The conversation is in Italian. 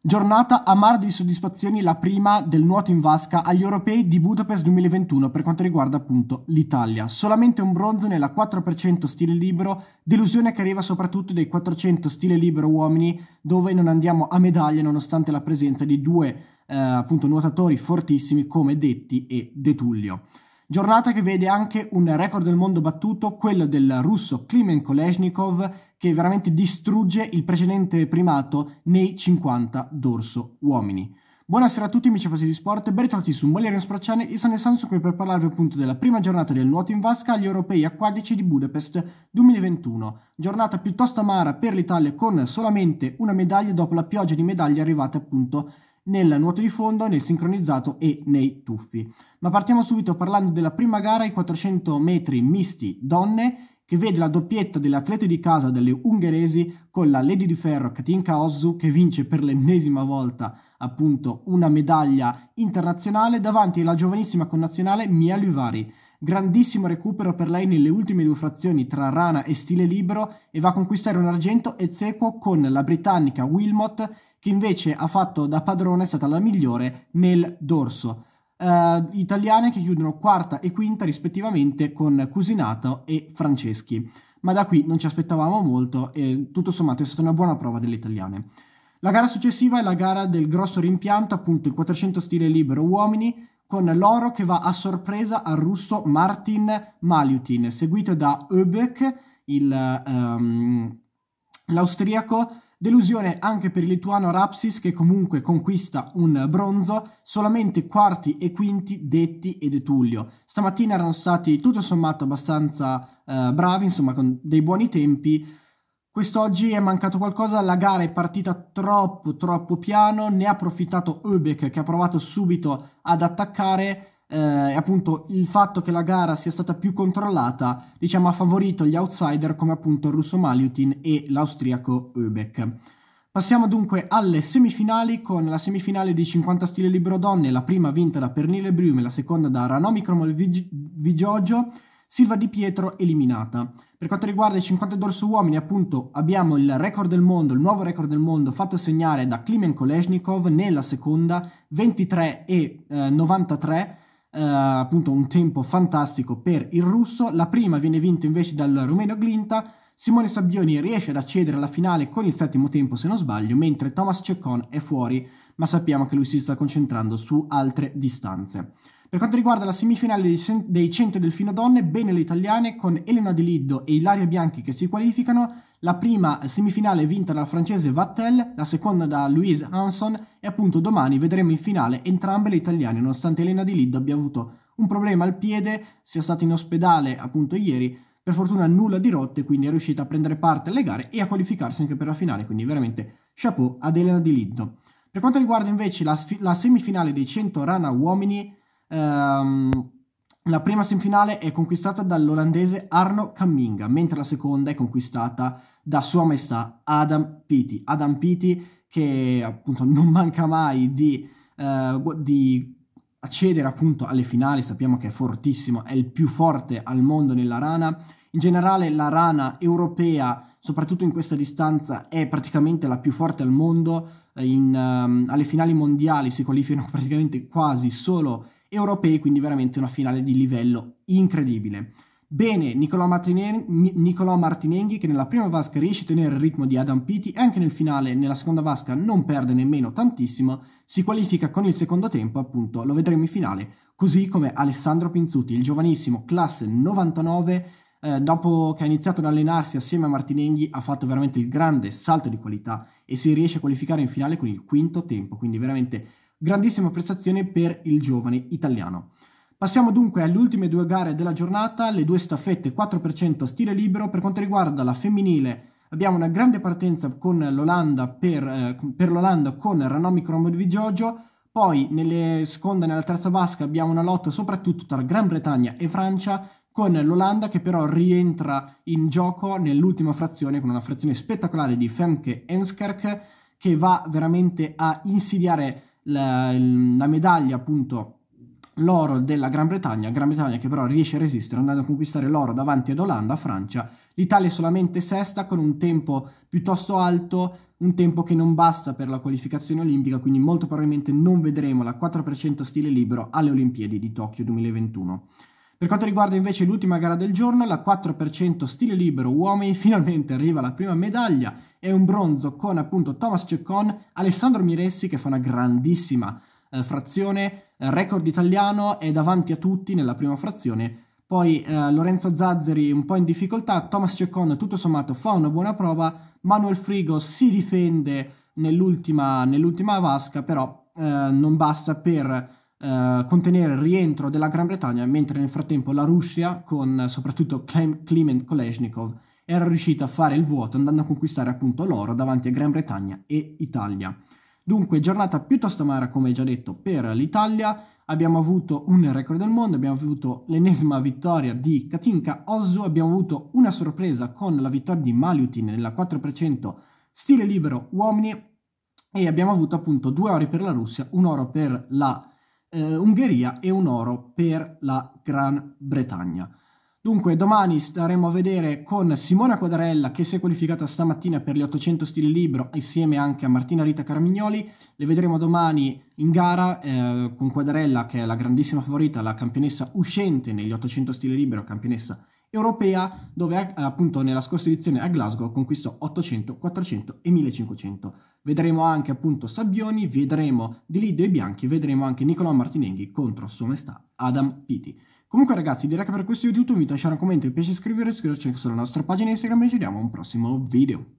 Giornata a amara di soddisfazioni la prima del nuoto in vasca agli europei di Budapest 2021 per quanto riguarda appunto l'Italia. Solamente un bronzo nella 4% stile libero, delusione che arriva soprattutto dai 400 stile libero uomini dove non andiamo a medaglia nonostante la presenza di due eh, appunto nuotatori fortissimi come Detti e De Tullio. Giornata che vede anche un record del mondo battuto, quello del russo Klimen Kolesnikov che veramente distrugge il precedente primato nei 50 dorso uomini. Buonasera a tutti amici appassi di sport, ben ritrovati su Molerian Sprocciane, io sono Sanso qui per parlarvi appunto della prima giornata del nuoto in vasca agli europei acquatici di Budapest 2021, giornata piuttosto amara per l'Italia con solamente una medaglia dopo la pioggia di medaglie arrivate appunto nel nuoto di fondo, nel sincronizzato e nei tuffi. Ma partiamo subito parlando della prima gara i 400 metri misti donne che vede la doppietta delle atlete di casa delle ungheresi con la Lady di Ferro Katinka Ozu che vince per l'ennesima volta appunto una medaglia internazionale davanti alla giovanissima connazionale Mia Livari. Grandissimo recupero per lei nelle ultime due frazioni tra rana e stile libero e va a conquistare un argento ex equo con la britannica Wilmot che invece ha fatto da padrone, è stata la migliore nel dorso eh, italiane che chiudono quarta e quinta rispettivamente con Cusinato e Franceschi. Ma da qui non ci aspettavamo molto e tutto sommato è stata una buona prova delle italiane. La gara successiva è la gara del grosso rimpianto, appunto il 400 stile libero uomini, con l'oro che va a sorpresa al russo Martin Maliutin, seguito da Öbek, um, ehm, l'austriaco Delusione anche per il lituano Rapsis che comunque conquista un bronzo, solamente quarti e quinti Detti ed Etullio. Stamattina erano stati tutto sommato abbastanza eh, bravi, insomma con dei buoni tempi. Quest'oggi è mancato qualcosa, la gara è partita troppo troppo piano, ne ha approfittato Ubeck che ha provato subito ad attaccare, eh, appunto il fatto che la gara sia stata più controllata, diciamo, ha favorito gli outsider come appunto il russo Maliutin e l'austriaco Oebeck. Passiamo dunque alle semifinali con la semifinale di 50 stile libero donne, la prima vinta da Pernille e la seconda da Ranomi Cromol Vigiogio, Silva Di Pietro eliminata. Per quanto riguarda i 50 dorso uomini, appunto, abbiamo il record del mondo, il nuovo record del mondo fatto segnare da Klimen Kolesnikov nella seconda 23 e eh, 93 eh, appunto un tempo fantastico per il russo, la prima viene vinta invece dal rumeno Glinta, Simone Sabbioni riesce ad accedere alla finale con il settimo tempo se non sbaglio, mentre Thomas Ceccon è fuori, ma sappiamo che lui si sta concentrando su altre distanze. Per quanto riguarda la semifinale dei 100 delfino donne, bene le italiane con Elena Di Lido e Ilaria Bianchi che si qualificano, la prima semifinale vinta dal francese Vattel, la seconda da Louise Hanson e appunto domani vedremo in finale entrambe le italiane, nonostante Elena Di Lido abbia avuto un problema al piede, sia stata in ospedale appunto ieri, per fortuna nulla di rotte, quindi è riuscita a prendere parte alle gare e a qualificarsi anche per la finale, quindi veramente chapeau ad Elena Di Lido. Per quanto riguarda invece la, la semifinale dei 100 rana uomini, ehm, la prima semifinale è conquistata dall'olandese Arno Camminga, mentre la seconda è conquistata da Sua Maestà Adam Pitti. Adam Pitti che appunto non manca mai di, eh, di accedere appunto alle finali, sappiamo che è fortissimo, è il più forte al mondo nella rana. In generale la rana europea, soprattutto in questa distanza, è praticamente la più forte al mondo. In, um, alle finali mondiali si qualificano praticamente quasi solo europei, quindi veramente una finale di livello incredibile. Bene, Nicolò, Martinenghi che nella prima vasca riesce a tenere il ritmo di Adam Pitti e anche nel finale, nella seconda vasca non perde nemmeno tantissimo, si qualifica con il secondo tempo, appunto, lo vedremo in finale, così come Alessandro Pinzuti, il giovanissimo classe 99, eh, dopo che ha iniziato ad allenarsi assieme a Martinenghi ha fatto veramente il grande salto di qualità e si riesce a qualificare in finale con il quinto tempo, quindi veramente Grandissima prestazione per il giovane italiano. Passiamo dunque alle ultime due gare della giornata, le due staffette 4% stile libero. Per quanto riguarda la femminile, abbiamo una grande partenza con l'Olanda per, eh, per l'Olanda con Ranomi Kromodvigiojo. Poi nelle seconde e nella terza vasca abbiamo una lotta soprattutto tra Gran Bretagna e Francia con l'Olanda che però rientra in gioco nell'ultima frazione con una frazione spettacolare di Femke Enskerk che va veramente a insidiare la, la medaglia appunto l'oro della Gran Bretagna, Gran Bretagna che però riesce a resistere andando a conquistare l'oro davanti ad Olanda, Francia, l'Italia è solamente sesta con un tempo piuttosto alto, un tempo che non basta per la qualificazione olimpica, quindi molto probabilmente non vedremo la 4% stile libero alle Olimpiadi di Tokyo 2021. Per quanto riguarda invece l'ultima gara del giorno, la 4% stile libero uomini, finalmente arriva la prima medaglia e un bronzo con appunto Thomas Ceccon, Alessandro Miressi che fa una grandissima eh, frazione, eh, record italiano è davanti a tutti nella prima frazione. Poi eh, Lorenzo Zazzeri un po' in difficoltà, Thomas Ceccon tutto sommato fa una buona prova, Manuel Frigo si difende nell'ultima, nell'ultima vasca, però eh, non basta per eh, contenere il rientro della Gran Bretagna, mentre nel frattempo la Russia, con eh, soprattutto Clement Kliment Kolesnikov, era riuscita a fare il vuoto andando a conquistare appunto l'oro davanti a Gran Bretagna e Italia. Dunque, giornata piuttosto amara, come già detto, per l'Italia. Abbiamo avuto un record del mondo, abbiamo avuto l'ennesima vittoria di Katinka Ozu, abbiamo avuto una sorpresa con la vittoria di Maliutin nella 4% stile libero uomini e abbiamo avuto appunto due ori per la Russia, un oro per la Russia eh, Ungheria e un oro per la Gran Bretagna. Dunque domani staremo a vedere con Simona Quadarella che si è qualificata stamattina per gli 800 stile libero insieme anche a Martina Rita Caramignoli, le vedremo domani in gara eh, con Quadarella che è la grandissima favorita, la campionessa uscente negli 800 stile libero, campionessa europea dove eh, appunto nella scorsa edizione a Glasgow conquistò 800, 400 e 1500. Vedremo anche appunto Sabbioni, vedremo Di Lidio e Bianchi, vedremo anche Nicolò Martinenghi contro Sua Maestà Adam Piti. Comunque ragazzi direi che per questo video è tutto, vi lascio un commento, vi piace iscrivervi, iscriverci anche sulla nostra pagina Instagram e ci vediamo a un prossimo video.